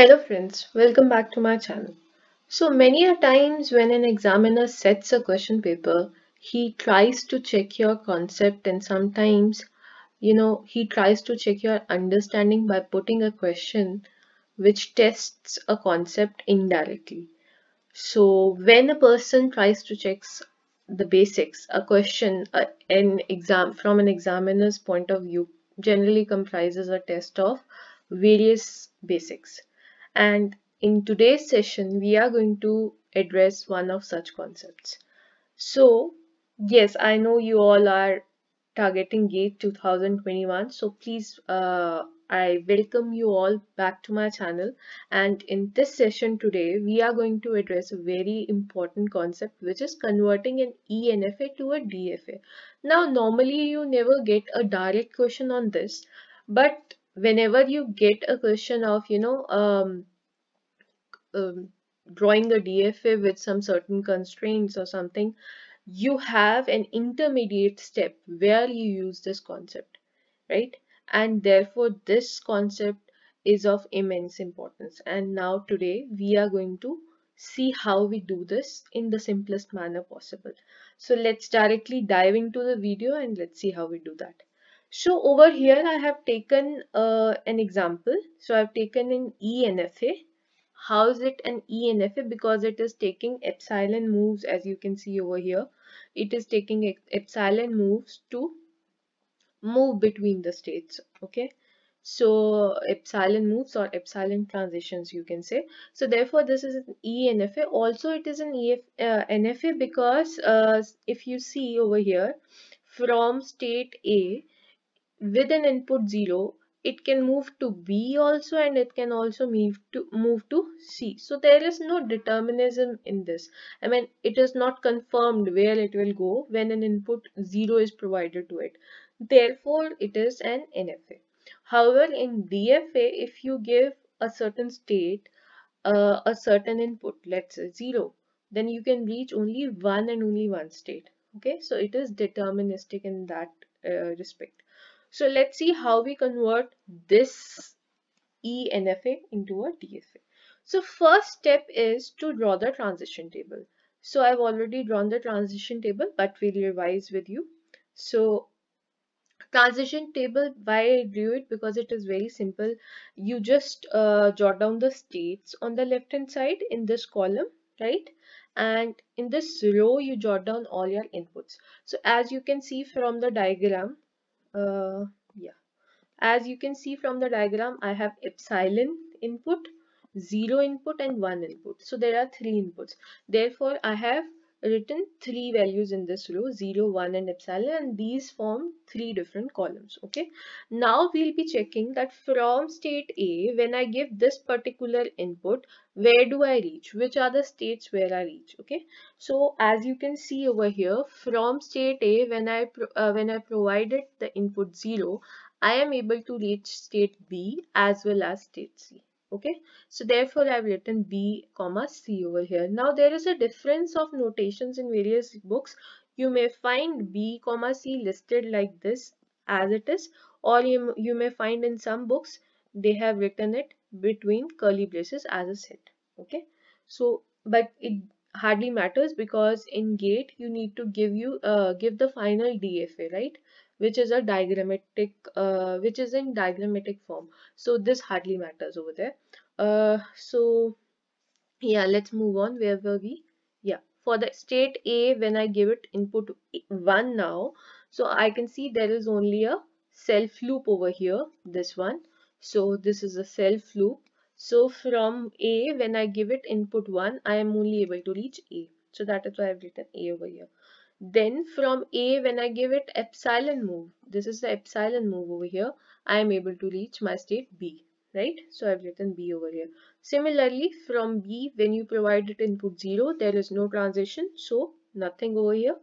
Hello friends, welcome back to my channel. So many a times when an examiner sets a question paper, he tries to check your concept and sometimes, you know, he tries to check your understanding by putting a question which tests a concept indirectly. So when a person tries to check the basics, a question uh, an exam from an examiner's point of view generally comprises a test of various basics. And in today's session, we are going to address one of such concepts. So, yes, I know you all are targeting GATE 2021. So please, uh, I welcome you all back to my channel. And in this session today, we are going to address a very important concept, which is converting an ENFA to a DFA. Now, normally you never get a direct question on this, but whenever you get a question of, you know, um, um, drawing a DFA with some certain constraints or something, you have an intermediate step where you use this concept, right? And therefore, this concept is of immense importance. And now today, we are going to see how we do this in the simplest manner possible. So let's directly dive into the video and let's see how we do that. So over here I have taken uh, an example. So I've taken an ENFA. How is it an ENFA? Because it is taking epsilon moves as you can see over here. It is taking epsilon moves to move between the states. Okay. So epsilon moves or epsilon transitions you can say. So therefore this is an ENFA. Also it is an EF, uh, NFA because uh, if you see over here from state A with an input 0 it can move to B also and it can also move to move to C. So there is no determinism in this. I mean it is not confirmed where it will go when an input 0 is provided to it. Therefore it is an NFA. However in DFA if you give a certain state uh, a certain input let's say 0 then you can reach only one and only one state. Okay so it is deterministic in that uh, respect. So let's see how we convert this ENFA into a DFA. So first step is to draw the transition table. So I've already drawn the transition table, but we'll revise with you. So transition table, why I drew it? Because it is very simple. You just uh, jot down the states on the left hand side in this column, right? And in this row, you jot down all your inputs. So as you can see from the diagram, uh, yeah as you can see from the diagram i have epsilon input zero input and one input so there are three inputs therefore i have written three values in this row 0 1 and epsilon and these form three different columns okay now we'll be checking that from state a when i give this particular input where do i reach which are the states where i reach okay so as you can see over here from state a when i uh, when i provided the input 0 i am able to reach state b as well as state c okay so therefore i've written b comma c over here now there is a difference of notations in various books you may find b comma c listed like this as it is or you, you may find in some books they have written it between curly braces as a set okay so but it hardly matters because in gate you need to give you uh, give the final dfa right which is a diagrammatic uh, which is in diagrammatic form so this hardly matters over there uh, so yeah let's move on where were we yeah for the state a when i give it input 1 now so i can see there is only a self loop over here this one so this is a self loop so from a when i give it input 1 i am only able to reach a so that is why i've written a over here then from A, when I give it epsilon move, this is the epsilon move over here, I am able to reach my state B, right? So I've written B over here. Similarly, from B, when you provide it input 0, there is no transition, so nothing over here.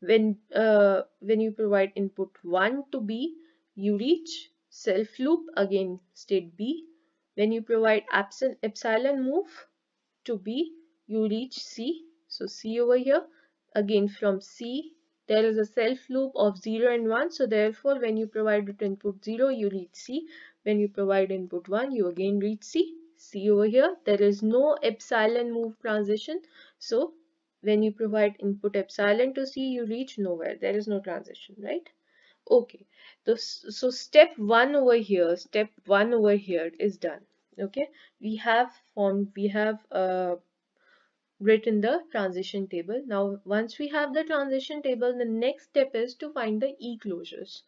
When, uh, when you provide input 1 to B, you reach self loop, again state B. When you provide epsilon move to B, you reach C, so C over here again from C there is a self loop of 0 and 1 so therefore when you provide it input 0 you reach C when you provide input 1 you again reach C C over here there is no epsilon move transition so when you provide input epsilon to C you reach nowhere there is no transition right okay so step 1 over here step 1 over here is done okay we have formed we have uh, written the transition table. Now, once we have the transition table, the next step is to find the e-closures.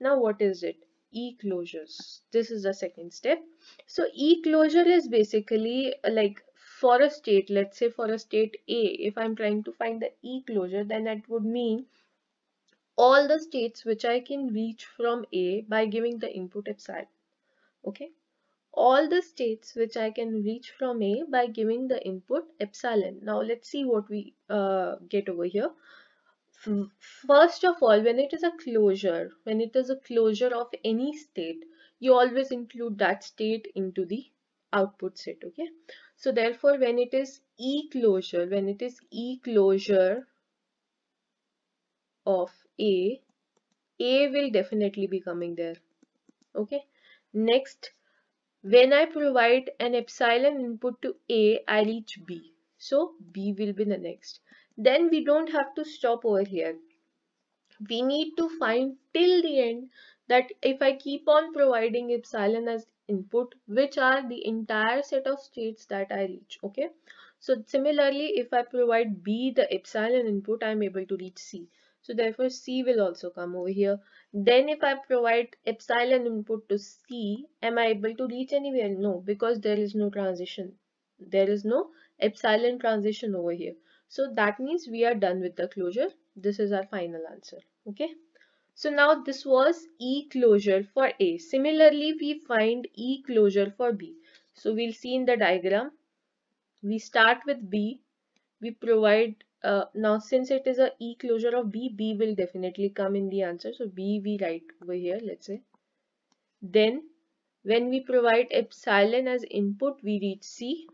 Now, what is it? E-closures. This is the second step. So, e-closure is basically uh, like for a state, let's say for a state A, if I'm trying to find the e-closure, then that would mean all the states which I can reach from A by giving the input epsilon. Okay all the states which I can reach from A by giving the input epsilon. Now let's see what we uh, get over here. First of all, when it is a closure, when it is a closure of any state, you always include that state into the output set, okay? So therefore, when it is E closure, when it is E closure of A, A will definitely be coming there, okay? Next, when I provide an epsilon input to A, I reach B. So B will be the next. Then we don't have to stop over here. We need to find till the end that if I keep on providing epsilon as input, which are the entire set of states that I reach. Okay. So similarly, if I provide B the epsilon input, I'm able to reach C. So therefore C will also come over here. Then if I provide epsilon input to C, am I able to reach anywhere? No, because there is no transition. There is no epsilon transition over here. So that means we are done with the closure. This is our final answer. Okay. So now this was E closure for A. Similarly, we find E closure for B. So we'll see in the diagram. We start with B. We provide uh, now since it is a E closure of B, B will definitely come in the answer. So B we write over here, let's say. Then when we provide epsilon as input, we reach C.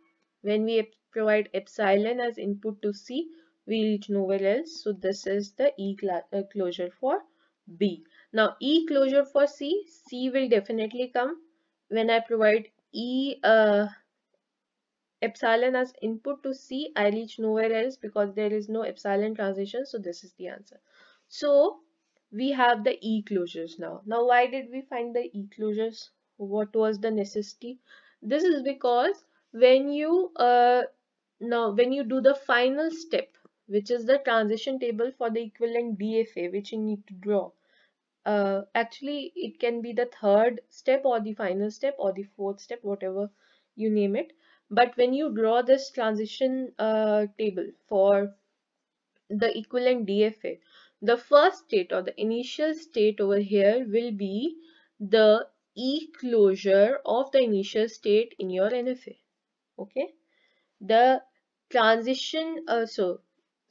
When we provide epsilon as input to C, we reach nowhere else. So this is the E uh, closure for B. Now E closure for C, C will definitely come when I provide E uh, epsilon as input to C. I reach nowhere else because there is no epsilon transition. So this is the answer. So we have the E closures now. Now why did we find the E closures? What was the necessity? This is because when you uh, now when you do the final step which is the transition table for the equivalent DFA which you need to draw. Uh, actually it can be the third step or the final step or the fourth step whatever you name it but when you draw this transition uh, table for the equivalent DFA, the first state or the initial state over here will be the E closure of the initial state in your NFA. Okay, the transition uh, so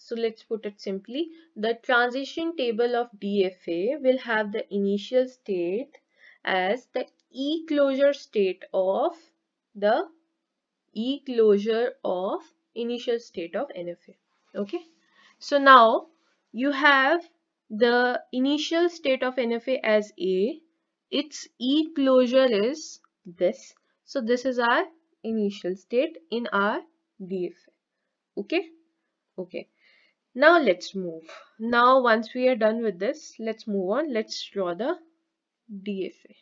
So let's put it simply, the transition table of DFA will have the initial state as the E closure state of the e-closure of initial state of NFA. Okay. So now you have the initial state of NFA as A. Its e-closure is this. So this is our initial state in our DFA. Okay. Okay. Now let's move. Now once we are done with this, let's move on. Let's draw the DFA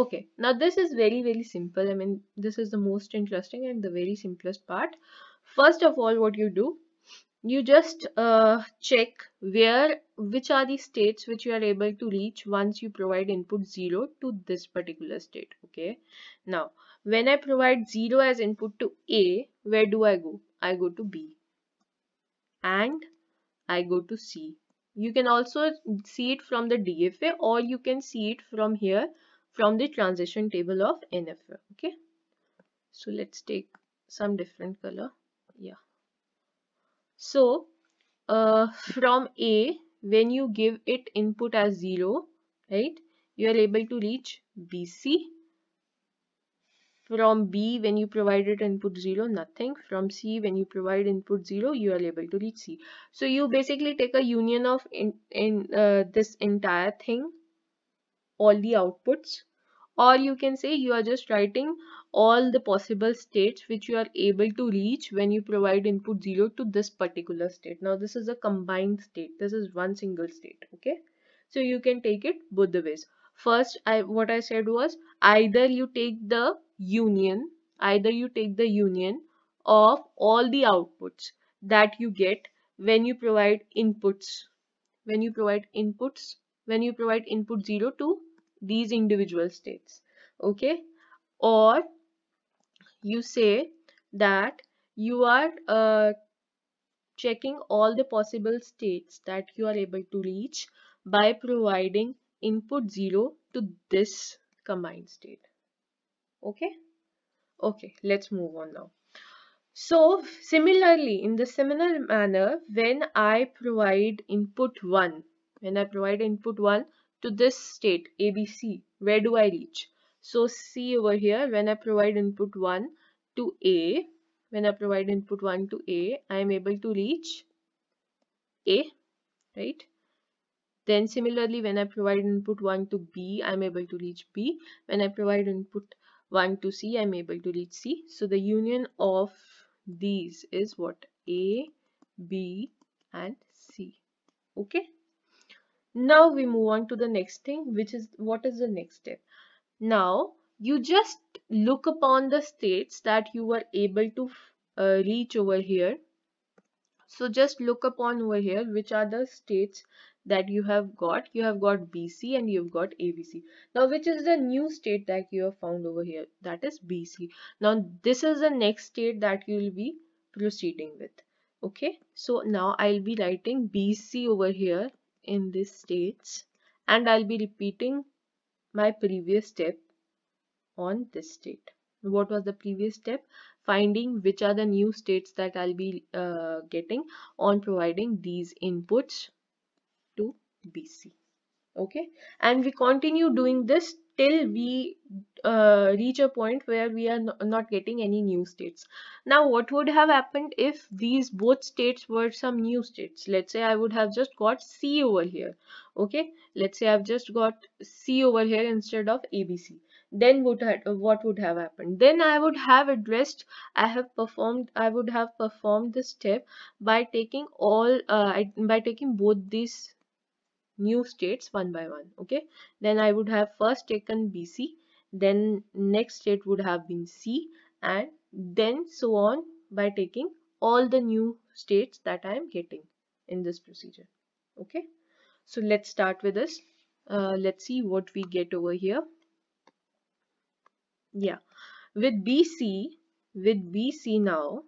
okay now this is very very simple i mean this is the most interesting and the very simplest part first of all what you do you just uh, check where which are the states which you are able to reach once you provide input 0 to this particular state okay now when i provide 0 as input to a where do i go i go to b and i go to c you can also see it from the dfa or you can see it from here from the transition table of NFA, Okay. So let's take some different color. Yeah. So uh, from A, when you give it input as 0, right, you are able to reach BC. From B, when you provide it input 0, nothing. From C, when you provide input 0, you are able to reach C. So you basically take a union of in, in uh, this entire thing all the outputs or you can say you are just writing all the possible states which you are able to reach when you provide input 0 to this particular state. Now this is a combined state. This is one single state. Okay. So you can take it both the ways. First, I what I said was either you take the union, either you take the union of all the outputs that you get when you provide inputs, when you provide inputs, when you provide input 0 to these individual states okay or you say that you are uh, checking all the possible states that you are able to reach by providing input 0 to this combined state okay okay let's move on now so similarly in the similar manner when i provide input 1 when i provide input 1 to this state ABC, where do I reach? So C over here, when I provide input 1 to A, when I provide input 1 to A, I am able to reach A, right? Then similarly, when I provide input 1 to B, I am able to reach B. When I provide input 1 to C, I am able to reach C. So the union of these is what? A, B and C. Okay. Now we move on to the next thing which is what is the next step. Now you just look upon the states that you were able to uh, reach over here. So just look upon over here which are the states that you have got. You have got BC and you've got ABC. Now which is the new state that you have found over here? That is BC. Now this is the next state that you will be proceeding with. Okay. So now I'll be writing BC over here in this stage and I'll be repeating my previous step on this state. What was the previous step? Finding which are the new states that I'll be uh, getting on providing these inputs to BC okay and we continue doing this till we uh, reach a point where we are not getting any new states now what would have happened if these both states were some new states let's say i would have just got c over here okay let's say i've just got c over here instead of abc then would have, what would have happened then i would have addressed i have performed i would have performed this step by taking all uh, by taking both these new states one by one okay then i would have first taken bc then next state would have been c and then so on by taking all the new states that i am getting in this procedure okay so let's start with this uh, let's see what we get over here yeah with bc with bc now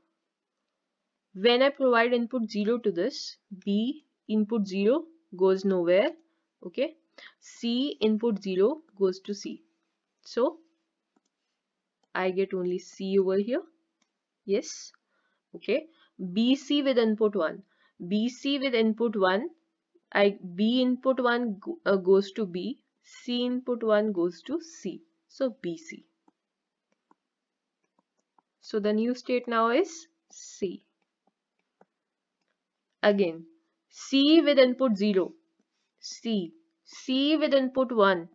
when i provide input 0 to this b input 0 goes nowhere okay c input 0 goes to c so i get only c over here yes okay bc with input 1 bc with input 1 i b input 1 go, uh, goes to b c input 1 goes to c so bc so the new state now is c again C with input 0. C. C with input 1.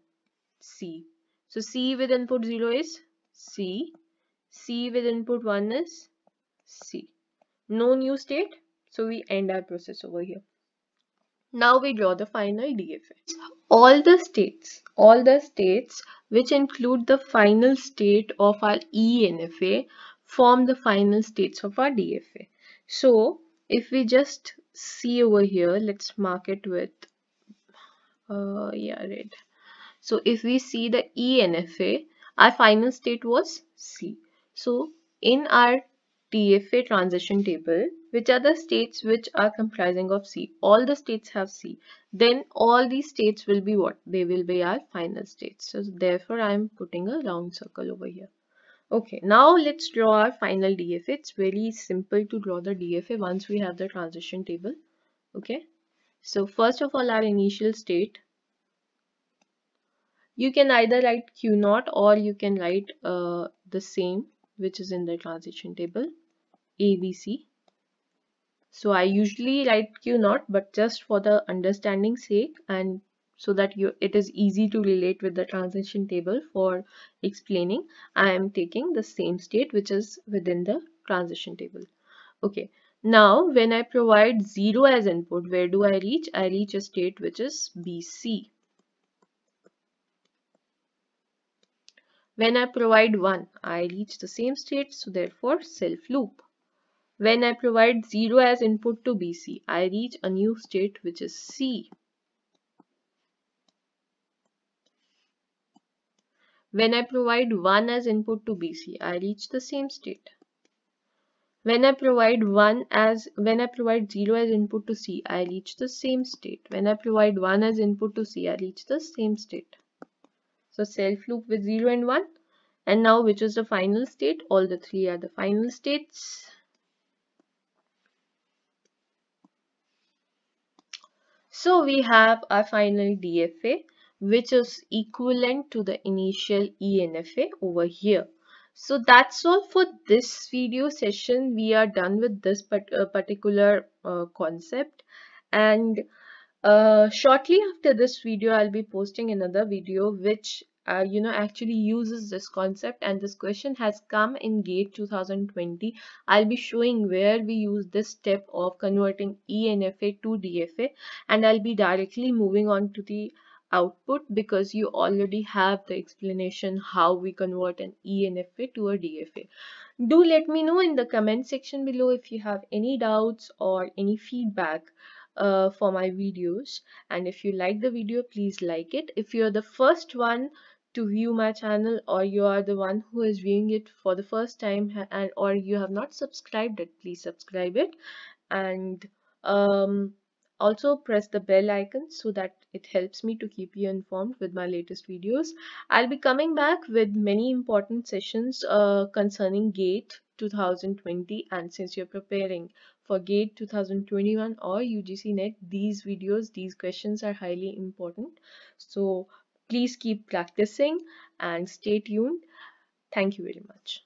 C. So C with input 0 is C. C with input 1 is C. No new state. So we end our process over here. Now we draw the final DFA. All the states, all the states which include the final state of our ENFA form the final states of our DFA. So if we just C over here, let's mark it with, uh, yeah, red. So if we see the ENFA, our final state was C. So in our TFA transition table, which are the states which are comprising of C? All the states have C. Then all these states will be what? They will be our final states. So therefore I am putting a round circle over here. Okay, now let's draw our final DFA. It's very simple to draw the DFA once we have the transition table. Okay, so first of all our initial state. You can either write Q0 or you can write uh, the same which is in the transition table ABC. So I usually write Q0 but just for the understanding sake and so that you it is easy to relate with the transition table for explaining I am taking the same state which is within the transition table okay now when I provide 0 as input where do I reach I reach a state which is BC When I provide 1, I reach the same state, so therefore self-loop. When I provide 0 as input to BC, I reach a new state which is C. When I provide 1 as input to BC, I reach the same state. When I provide 1 as, when I provide 0 as input to C, I reach the same state. When I provide 1 as input to C, I reach the same state. So self loop with 0 and 1. And now which is the final state? All the three are the final states. So we have our final DFA which is equivalent to the initial ENFA over here. So that's all for this video session. We are done with this uh, particular uh, concept and uh, shortly after this video, I'll be posting another video which uh, you know actually uses this concept and this question has come in gate 2020 i'll be showing where we use this step of converting enfa to dfa and i'll be directly moving on to the output because you already have the explanation how we convert an ENFA to a DFA. Do let me know in the comment section below if you have any doubts or any feedback uh, for my videos and if you like the video please like it. If you're the first one to view my channel or you are the one who is viewing it for the first time and or you have not subscribed it please subscribe it and um, also press the bell icon so that it helps me to keep you informed with my latest videos. I'll be coming back with many important sessions uh, concerning GATE 2020 and since you're preparing for GATE 2021 or UGC NET, these videos, these questions are highly important. So please keep practicing and stay tuned. Thank you very much.